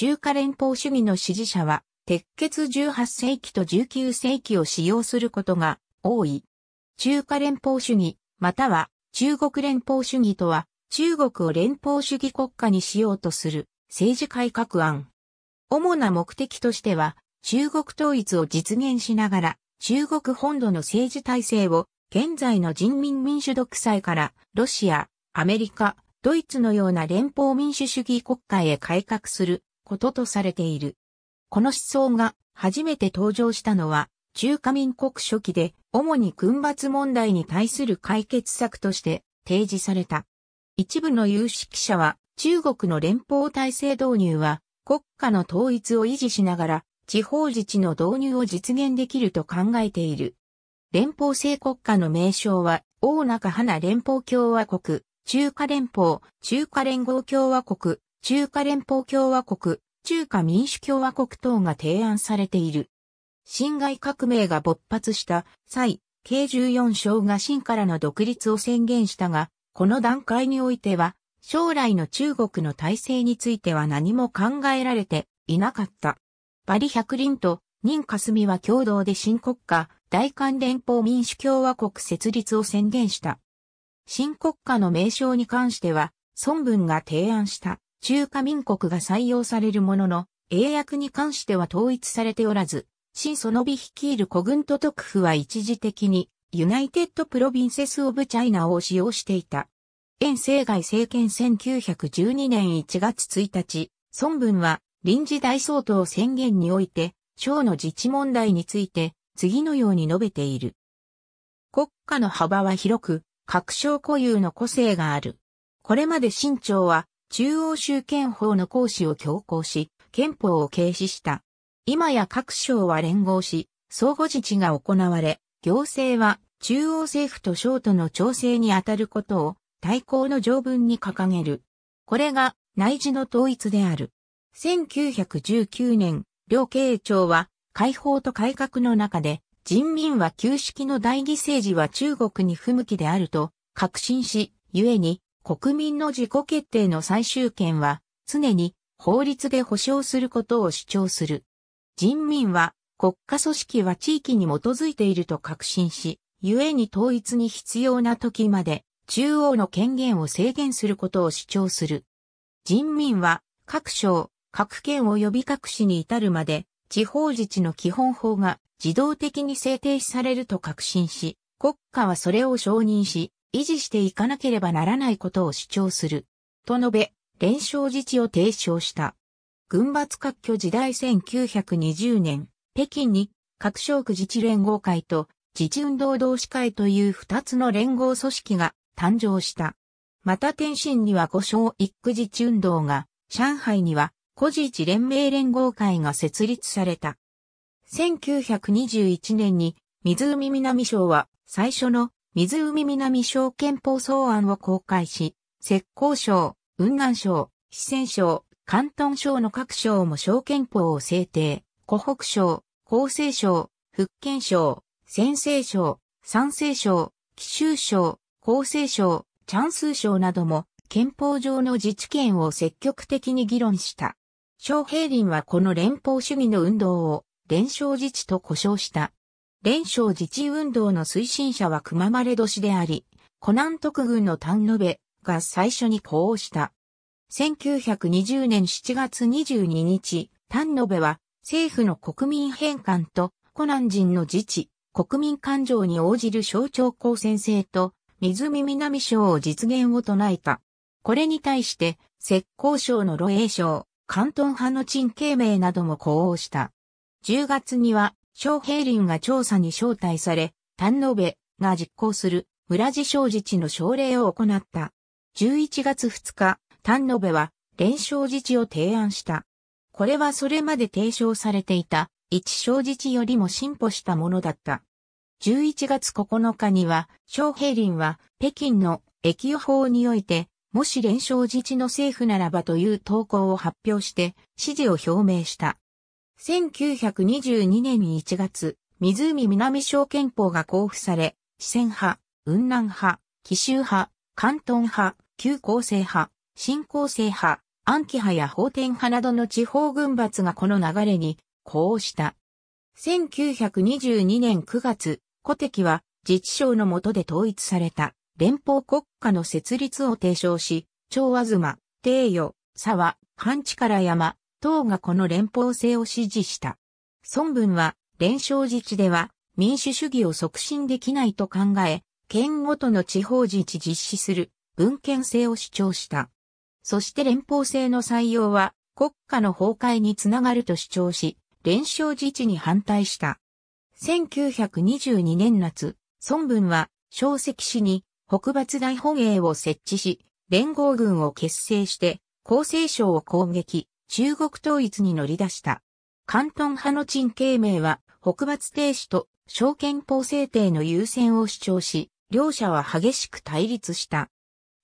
中華連邦主義の支持者は、鉄血18世紀と19世紀を使用することが多い。中華連邦主義、または中国連邦主義とは、中国を連邦主義国家にしようとする政治改革案。主な目的としては、中国統一を実現しながら、中国本土の政治体制を現在の人民民主独裁からロシア、アメリカ、ドイツのような連邦民主主義国家へ改革することとされている。この思想が初めて登場したのは中華民国初期で主に軍閥問題に対する解決策として提示された。一部の有識者は中国の連邦体制導入は国家の統一を維持しながら地方自治の導入を実現できると考えている。連邦制国家の名称は大中花連邦共和国、中華連邦、中華連合共和国、中華連邦共和国、中華民主共和国等が提案されている。辛亥革命が勃発した際、k 14章が清からの独立を宣言したが、この段階においては、将来の中国の体制については何も考えられていなかった。バリ百輪と任霞は共同で新国家、大韓連邦民主共和国設立を宣言した。新国家の名称に関しては、孫文が提案した。中華民国が採用されるものの、英訳に関しては統一されておらず、新そのび率いる古軍と特府は一時的に、ユナイテッドプロビンセスオブチャイナを使用していた。遠征外政権1912年1月1日、孫文は臨時大総統宣言において、省の自治問題について、次のように述べている。国家の幅は広く、各省固有の個性がある。これまで清朝は中央集権法の行使を強行し、憲法を軽視した。今や各省は連合し、相互自治が行われ、行政は中央政府と省との調整に当たることを対抗の条文に掲げる。これが内示の統一である。1919年、両慶長は解放と改革の中で人民は旧式の大義政治は中国に不向きであると確信し、故に国民の自己決定の最終権は、常に法律で保障することを主張する。人民は、国家組織は地域に基づいていると確信し、故に統一に必要な時まで、中央の権限を制限することを主張する。人民は、各省、各県及び各市に至るまで、地方自治の基本法が自動的に制定されると確信し、国家はそれを承認し、維持していかなければならないことを主張する。と述べ、連勝自治を提唱した。軍閥割拠時代1920年、北京に各省区自治連合会と自治運動同志会という二つの連合組織が誕生した。また天津には五省一区自治運動が、上海には古自治連盟連合会が設立された。1921年に湖南省は最初の湖南省憲法草案を公開し、浙江省、雲南省、四川省、広東省の各省も省憲法を制定、湖北省、厚生省、福建省、陝西省、山西省、貴州省、厚生省、チャンス省なども憲法上の自治権を積極的に議論した。昌平林はこの連邦主義の運動を連勝自治と呼称した。連勝自治運動の推進者は熊丸年であり、湖南特軍の丹野部が最初に呼応した。1920年7月22日、丹野部は政府の国民返還と湖南人の自治、国民感情に応じる省庁公選制と水見南省を実現を唱えた。これに対して、浙江省の露営省、関東派の陳慶明なども呼応した。10月には昌平林が調査に招待され、丹野部が実行する村地小自治の奨励を行った。11月2日、丹野部は連小自治を提案した。これはそれまで提唱されていた一小自治よりも進歩したものだった。11月9日には、昌平林は北京の駅予報において、もし連勝自治の政府ならばという投稿を発表して、支持を表明した。1922年1月、湖南小憲法が交付され、四川派、雲南派、紀州派、関東派、旧厚生派、新厚生派、暗記派や法典派などの地方軍閥がこの流れに、こうした。1922年9月、古敵は自治省の下で統一された連邦国家の設立を提唱し、長妻、帝与、沢、半地から山、党がこの連邦制を支持した。孫文は、連勝自治では民主主義を促進できないと考え、県ごとの地方自治実施する文献制を主張した。そして連邦制の採用は国家の崩壊につながると主張し、連勝自治に反対した。1922年夏、孫文は小石市に北伐大本営を設置し、連合軍を結成して、厚生省を攻撃、中国統一に乗り出した。関東派の陳慶明は北伐停止と小憲法制定の優先を主張し、両者は激しく対立した。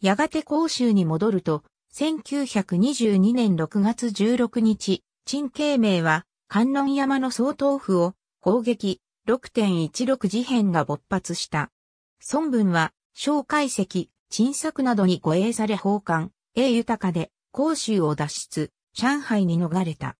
やがて広州に戻ると、1922年6月16日、陳慶明は、観音山の総統府を攻撃6.16事変が勃発した。孫文は、小介石、陳作などに護衛され奉還、英豊かで、広州を脱出、上海に逃れた。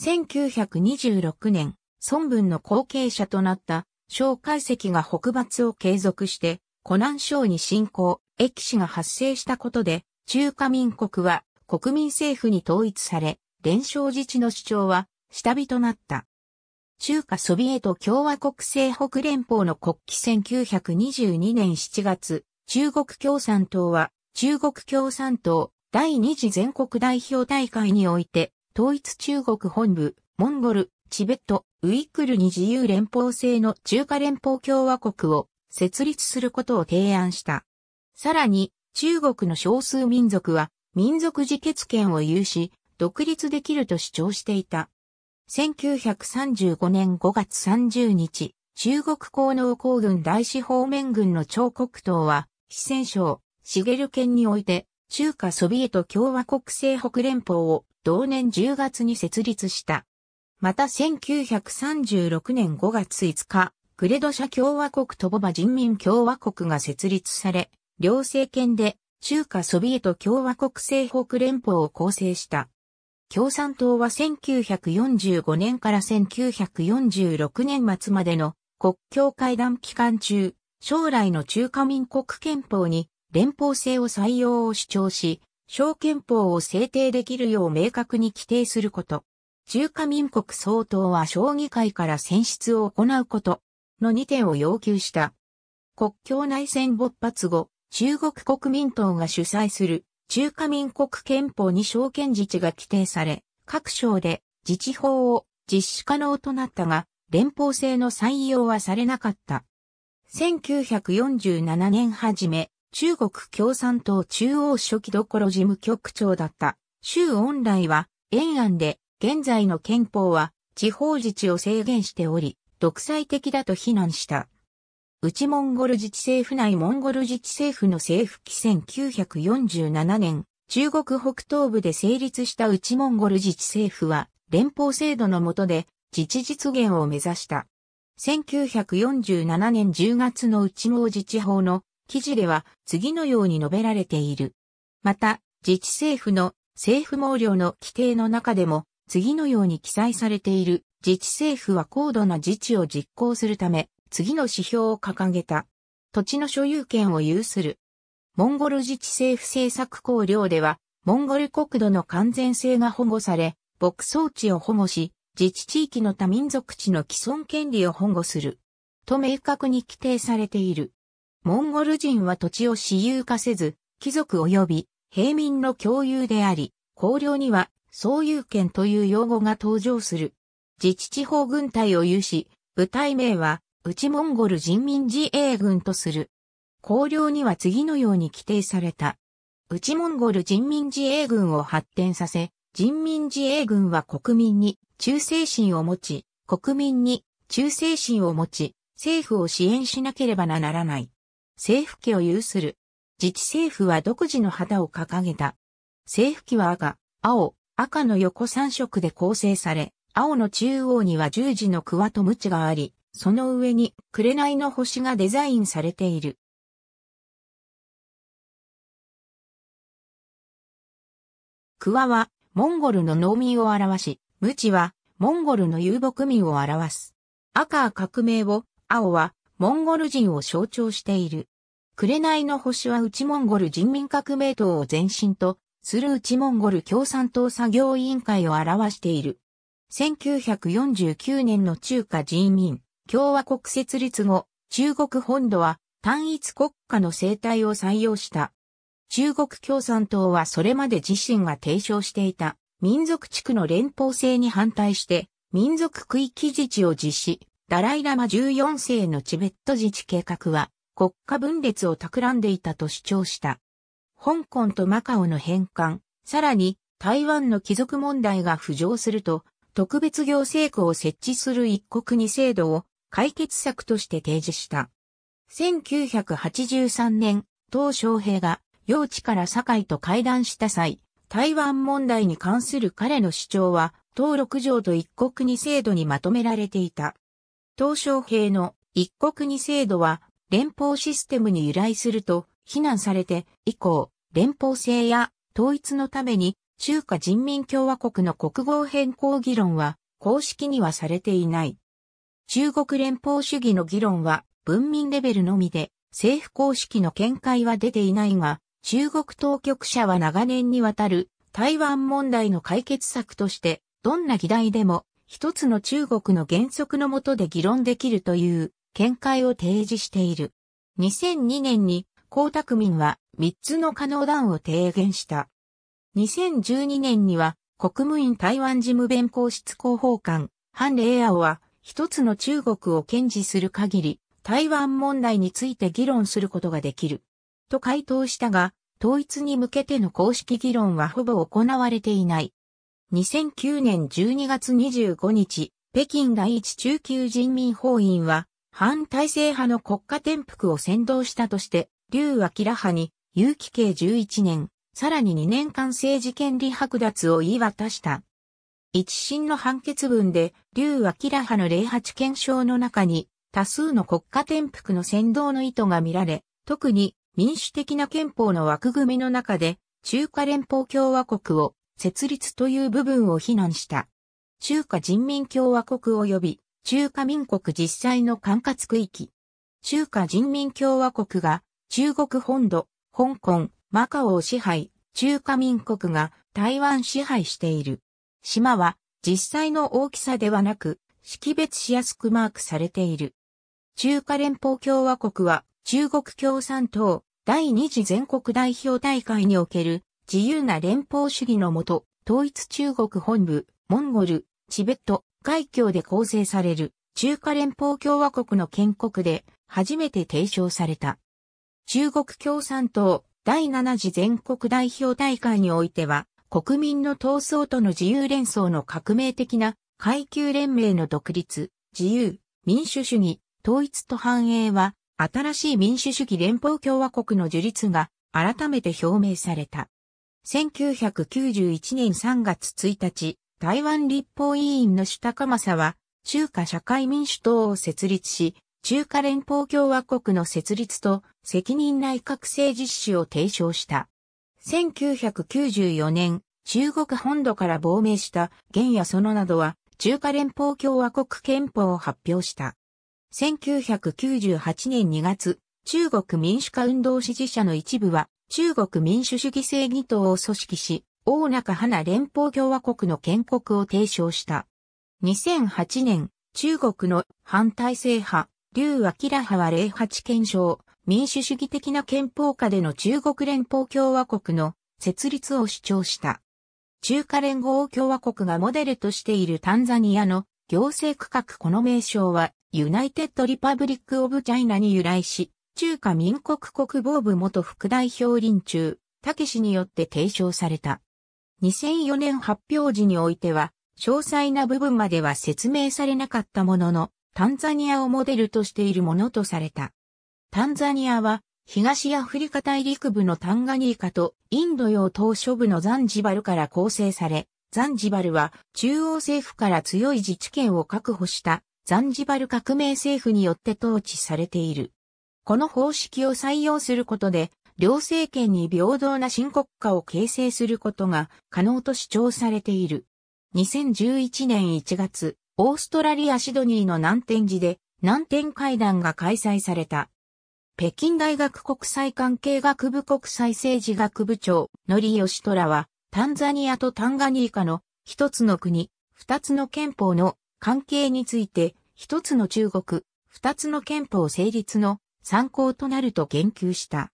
1926年、孫文の後継者となった、蒋介石が北伐を継続して、湖南省に侵攻、駅氏が発生したことで、中華民国は国民政府に統一され、連勝自治の主張は下火となった。中華ソビエト共和国西北連邦の国旗1922年7月、中国共産党は中国共産党第二次全国代表大会において、統一中国本部、モンゴル、チベット、ウイクルに自由連邦制の中華連邦共和国を設立することを提案した。さらに、中国の少数民族は民族自決権を有し、独立できると主張していた。1935年5月30日、中国公能工軍大使方面軍の張国党は、四川省、茂県において、中華ソビエト共和国西北連邦を同年10月に設立した。また1936年5月5日、グレドシャ共和国とボバ人民共和国が設立され、両政権で中華ソビエト共和国西北連邦を構成した。共産党は1945年から1946年末までの国境会談期間中、将来の中華民国憲法に連邦制を採用を主張し、小憲法を制定できるよう明確に規定すること。中華民国総統は将棋会から選出を行うこと。の2点を要求した。国境内戦勃発後、中国国民党が主催する中華民国憲法に小憲自治が規定され、各省で自治法を実施可能となったが、連邦制の採用はされなかった。1947年初め、中国共産党中央書記どころ事務局長だった。周恩来は、延安で、現在の憲法は、地方自治を制限しており、独裁的だと非難した。内モンゴル自治政府内モンゴル自治政府の政府規1947年、中国北東部で成立した内モンゴル自治政府は、連邦制度の下で、自治実現を目指した。1947年10月の内蒙自治法の記事では次のように述べられている。また、自治政府の政府毛量の規定の中でも次のように記載されている自治政府は高度な自治を実行するため次の指標を掲げた。土地の所有権を有する。モンゴル自治政府政策綱領ではモンゴル国土の完全性が保護され、牧草地を保護し、自治地域の他民族地の既存権利を保護する。と明確に規定されている。モンゴル人は土地を私有化せず、貴族及び平民の共有であり、公領には総有権という用語が登場する。自治地方軍隊を有し、部隊名は内モンゴル人民自衛軍とする。公領には次のように規定された。内モンゴル人民自衛軍を発展させ、人民自衛軍は国民に忠誠心を持ち、国民に忠誠心を持ち、政府を支援しなければならない。政府旗を有する。自治政府は独自の旗を掲げた。政府旗は赤、青、赤の横三色で構成され、青の中央には十字のクワとムチがあり、その上に紅の星がデザインされている。クワはモンゴルの農民を表し、ムチはモンゴルの遊牧民を表す。赤は革命を、青はモンゴル人を象徴している。紅の星は内モンゴル人民革命党を前身とする内モンゴル共産党作業委員会を表している。1949年の中華人民共和国設立後、中国本土は単一国家の生態を採用した。中国共産党はそれまで自身が提唱していた民族地区の連邦制に反対して民族区域自治を実施、ダライラマ14世のチベット自治計画は国家分裂を企んでいたと主張した。香港とマカオの返還、さらに台湾の貴族問題が浮上すると、特別行政区を設置する一国二制度を解決策として提示した。1983年、東小平が、用地から堺と会談した際、台湾問題に関する彼の主張は、登録上と一国二制度にまとめられていた。鄧小平の一国二制度は連邦システムに由来すると非難されて以降、連邦制や統一のために中華人民共和国の国号変更議論は公式にはされていない。中国連邦主義の議論は文民レベルのみで政府公式の見解は出ていないが、中国当局者は長年にわたる台湾問題の解決策としてどんな議題でも一つの中国の原則のもとで議論できるという見解を提示している。2002年に江沢民は三つの可能談を提言した。2012年には国務院台湾事務弁公室広報官、ハン・レイアオは一つの中国を堅持する限り台湾問題について議論することができる。と回答したが、統一に向けての公式議論はほぼ行われていない。2009年12月25日、北京第一中級人民法院は、反体制派の国家転覆を先導したとして、劉明派に、有期刑11年、さらに2年間政治権利剥奪を言い渡した。一審の判決文で、劉明派の08検証の中に、多数の国家転覆の先導の意図が見られ、特に民主的な憲法の枠組みの中で、中華連邦共和国を設立という部分を非難した。中華人民共和国及び中華民国実際の管轄区域。中華人民共和国が中国本土、香港、マカオを支配、中華民国が台湾支配している。島は実際の大きさではなく、識別しやすくマークされている。中華連邦共和国は中国共産党第二次全国代表大会における自由な連邦主義のもと、統一中国本部、モンゴル、チベット、海峡で構成される中華連邦共和国の建国で初めて提唱された。中国共産党第7次全国代表大会においては、国民の闘争との自由連想の革命的な階級連盟の独立、自由、民主主義、統一と繁栄は、新しい民主主義連邦共和国の樹立が改めて表明された。1991年3月1日、台湾立法委員の下鎌政は、中華社会民主党を設立し、中華連邦共和国の設立と責任内閣制実施を提唱した。1994年、中国本土から亡命した元やそのなどは、中華連邦共和国憲法を発表した。1998年2月、中国民主化運動支持者の一部は、中国民主主義正義党を組織し、大中花連邦共和国の建国を提唱した。2008年、中国の反体制派、劉明派は08憲章、民主主義的な憲法下での中国連邦共和国の設立を主張した。中華連合共和国がモデルとしているタンザニアの行政区画この名称はユナイテッド・リパブリック・オブ・チャイナに由来し、中華民国国防部元副代表林中、武氏によって提唱された。2004年発表時においては、詳細な部分までは説明されなかったものの、タンザニアをモデルとしているものとされた。タンザニアは、東アフリカ大陸部のタンガニーカとインド洋島諸部のザンジバルから構成され、ザンジバルは中央政府から強い自治権を確保したザンジバル革命政府によって統治されている。この方式を採用することで、両政権に平等な新国家を形成することが可能と主張されている。2011年1月、オーストラリア・シドニーの南天寺で南天会談が開催された。北京大学国際関係学部国際政治学部長、のりよしとらは、タンザニアとタンガニーカの一つの国、二つの憲法の関係について、一つの中国、二つの憲法成立の参考となると言及した。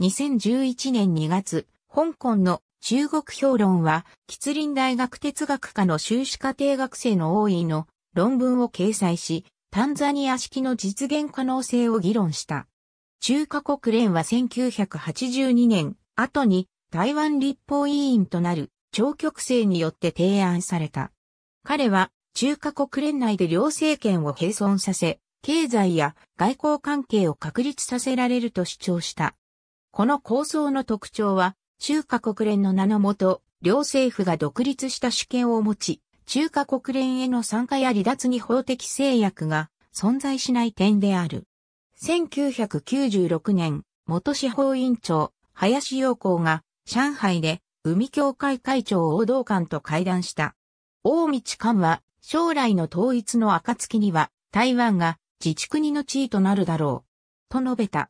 2011年2月、香港の中国評論は、吉林大学哲学科の修士課程学生の多いの論文を掲載し、タンザニア式の実現可能性を議論した。中華国連は1982年、後に台湾立法委員となる長局制によって提案された。彼は中華国連内で両政権を並存させ、経済や外交関係を確立させられると主張した。この構想の特徴は、中華国連の名のもと、両政府が独立した主権を持ち、中華国連への参加や離脱に法的制約が存在しない点である。1996年、元司法委員長、林洋光が、上海で、海協会会長王道官と会談した。大道官は、将来の統一の暁には、台湾が自治国の地位となるだろう。と述べた。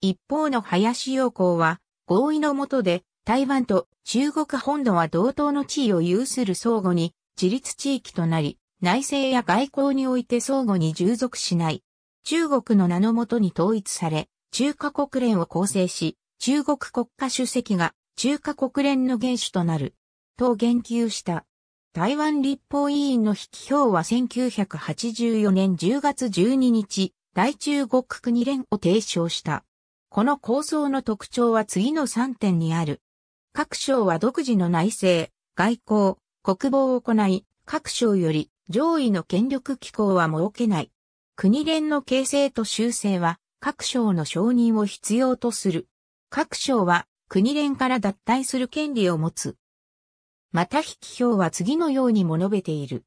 一方の林陽光は、合意のもとで、台湾と中国本土は同等の地位を有する相互に自立地域となり、内政や外交において相互に従属しない。中国の名のもとに統一され、中華国連を構成し、中国国家主席が中華国連の元首となる。と言及した。台湾立法委員の筆記票は1984年10月12日、大中国国連を提唱した。この構想の特徴は次の3点にある。各省は独自の内政、外交、国防を行い、各省より上位の権力機構は設けない。国連の形成と修正は各省の承認を必要とする。各省は国連から脱退する権利を持つ。また引き表は次のようにも述べている。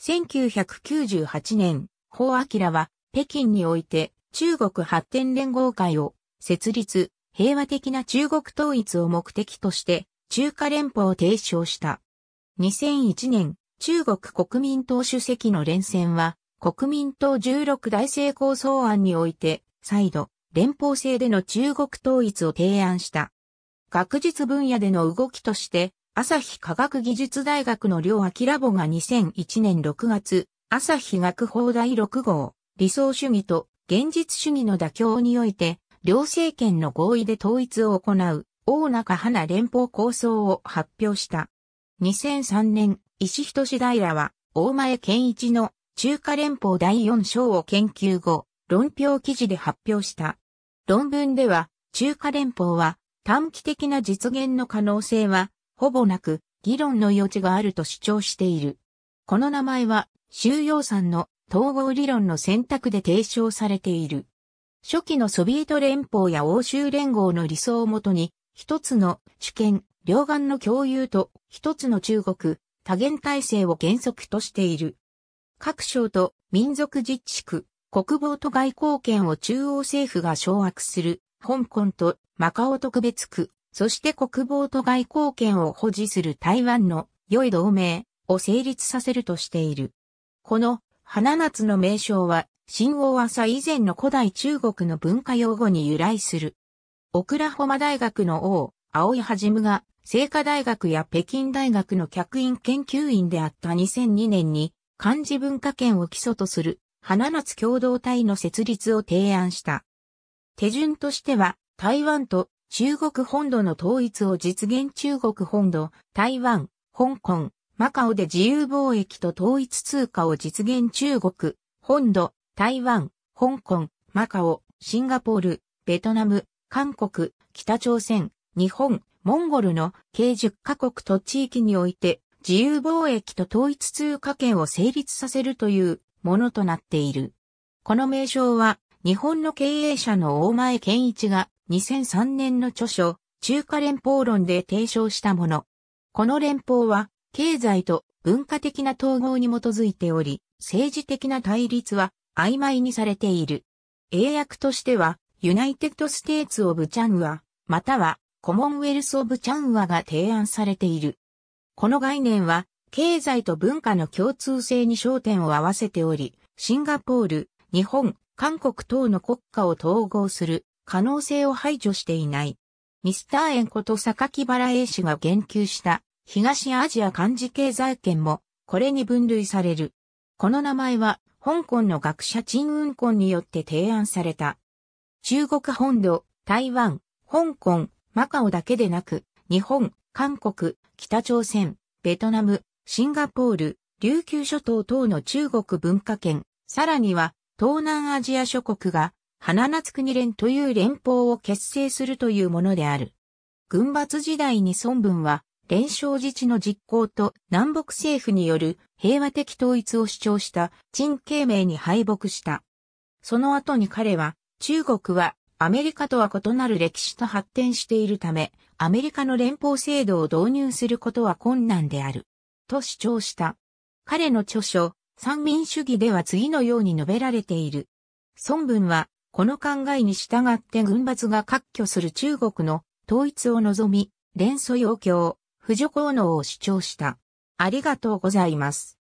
1998年、法明は北京において中国発展連合会を設立、平和的な中国統一を目的として中華連邦を提唱した。2001年、中国国民党主席の連戦は国民党16大成功草案において再度連邦制での中国統一を提案した。学術分野での動きとして朝日科学技術大学の両明ラボが2001年6月、朝日学法第6号、理想主義と現実主義の妥協において、両政権の合意で統一を行う、大中花連邦構想を発表した。2003年、石人志平は、大前健一の中華連邦第4章を研究後、論評記事で発表した。論文では、中華連邦は短期的な実現の可能性はほぼなく議論の余地があると主張している。この名前は、収容産の統合理論の選択で提唱されている。初期のソビエト連邦や欧州連合の理想をもとに、一つの主権、両岸の共有と一つの中国、多元体制を原則としている。各省と民族自治区、国防と外交権を中央政府が掌握する、香港とマカオ特別区、そして国防と外交権を保持する台湾の良い同盟を成立させるとしている。この花夏の名称は、新王朝以前の古代中国の文化用語に由来する。オクラホマ大学の王、青井はじむが、聖華大学や北京大学の客員研究員であった2002年に、漢字文化圏を基礎とする、花夏共同体の設立を提案した。手順としては、台湾と中国本土の統一を実現中国本土、台湾、香港、マカオで自由貿易と統一通貨を実現中国、本土、台湾、香港、マカオ、シンガポール、ベトナム、韓国、北朝鮮、日本、モンゴルの計10カ国と地域において自由貿易と統一通貨圏を成立させるというものとなっている。この名称は日本の経営者の大前健一が2003年の著書、中華連邦論で提唱したもの。この連邦は、経済と文化的な統合に基づいており、政治的な対立は曖昧にされている。英訳としては、ユナイテッド・ステーツ・オブ・チャンウア、またはコモンウェルス・オブ・チャンウアが提案されている。この概念は、経済と文化の共通性に焦点を合わせており、シンガポール、日本、韓国等の国家を統合する可能性を排除していない。ミスター円こと榊原英氏が言及した東アジア漢字経済圏もこれに分類される。この名前は香港の学者陳雲根によって提案された。中国本土、台湾、香港、マカオだけでなく、日本、韓国、北朝鮮、ベトナム、シンガポール、琉球諸島等の中国文化圏、さらには東南アジア諸国が花夏国連という連邦を結成するというものである。軍閥時代に孫文は、連勝自治の実行と南北政府による平和的統一を主張した陳慶明に敗北した。その後に彼は、中国はアメリカとは異なる歴史と発展しているため、アメリカの連邦制度を導入することは困難である。と主張した。彼の著書、三民主義では次のように述べられている。孫文はこの考えに従って軍閥が割拠する中国の統一を望み、連祖要教、扶助効能を主張した。ありがとうございます。